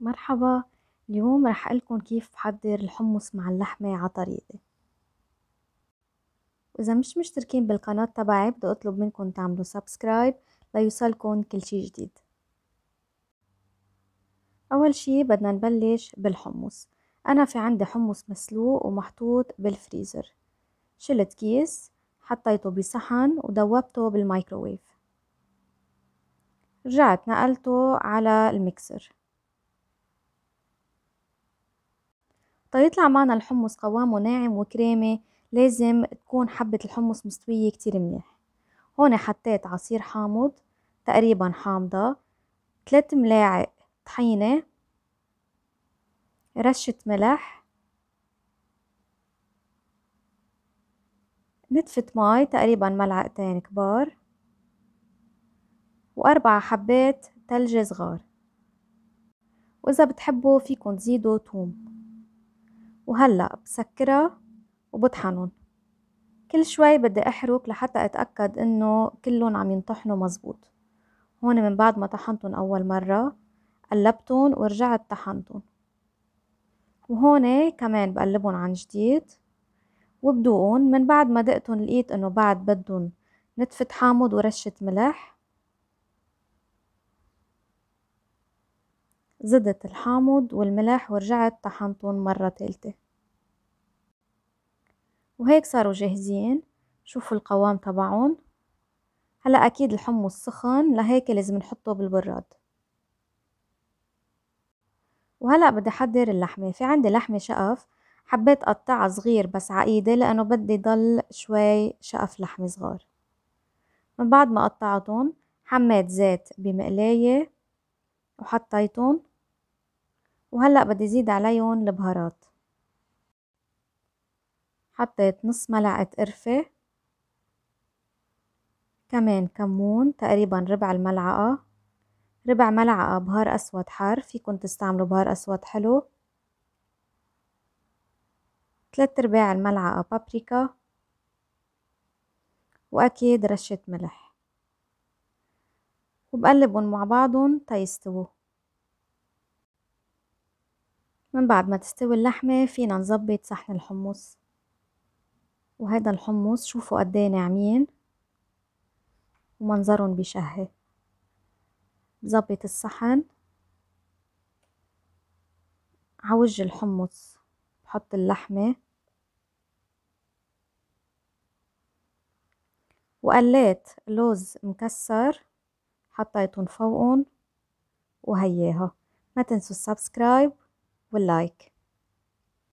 مرحبا اليوم رح لكم كيف بحضر الحمص مع اللحمة على وإذا مش مشتركين بالقناة تبعي بدي أطلب منكم تعملوا سبسكرايب ليوصلكم كل شي جديد أول شي بدنا نبلش بالحمص أنا في عندي حمص مسلوق ومحطوط بالفريزر شلت كيس حطيته بصحن ودوبته بالمايكروويف رجعت نقلته على الميكسر تيطلع طيب، معنا الحمص قوامه ناعم وكريمي لازم تكون حبة الحمص مستوية كتير منيح هون حطيت عصير حامض تقريبا حامضة ثلاث ملاعق طحينة رشة ملح نتفة ماي تقريبا ملعقتين كبار وأربع حبات تلج صغار وإذا بتحبوا فيكن تزيدوا توم وهلأ بسكرها وبطحنهم كل شوي بدي احرك لحتى اتأكد انه كلهم عم ينطحنوا مزبوط هون من بعد ما طحنتهم اول مرة قلبتهم ورجعت طحنتهم وهون كمان بقلبهم عن جديد وبدوقهم من بعد ما دقتهم لقيت انه بعد بدهم نتفة حامض ورشة ملح زدت الحامض والملح ورجعت طحنتهم مرة ثالثة وهيك صاروا جاهزين شوفوا القوام تبعهم هلا اكيد الحمص سخن لهيك لازم نحطه بالبراد وهلا بدي احضر اللحمه في عندي لحمه شقف حبيت اقطعها صغير بس عقيده لانه بدي ضل شوي شقف لحمه صغار من بعد ما قطعتهم حميت زيت بمقلايه وحطيتهم وهلأ بدي زيد عليهم البهارات حطيت نص ملعقة قرفة كمان كمون تقريبا ربع الملعقة ربع ملعقة بهار أسود حار فيكن تستعملوا بهار أسود حلو تلات أرباع الملعقة بابريكا وأكيد رشة ملح وبقلبهم مع بعضهم تيستووا من بعد ما تستوي اللحمة فينا نظبط صحن الحمص وهذا الحمص شوفوا قديه ناعمين ومنظرهم بشهي بظبط الصحن عوج الحمص بحط اللحمة وقليت لوز مكسر حطيتهم فوقهم وهياها ما تنسوا السبسكرايب will like.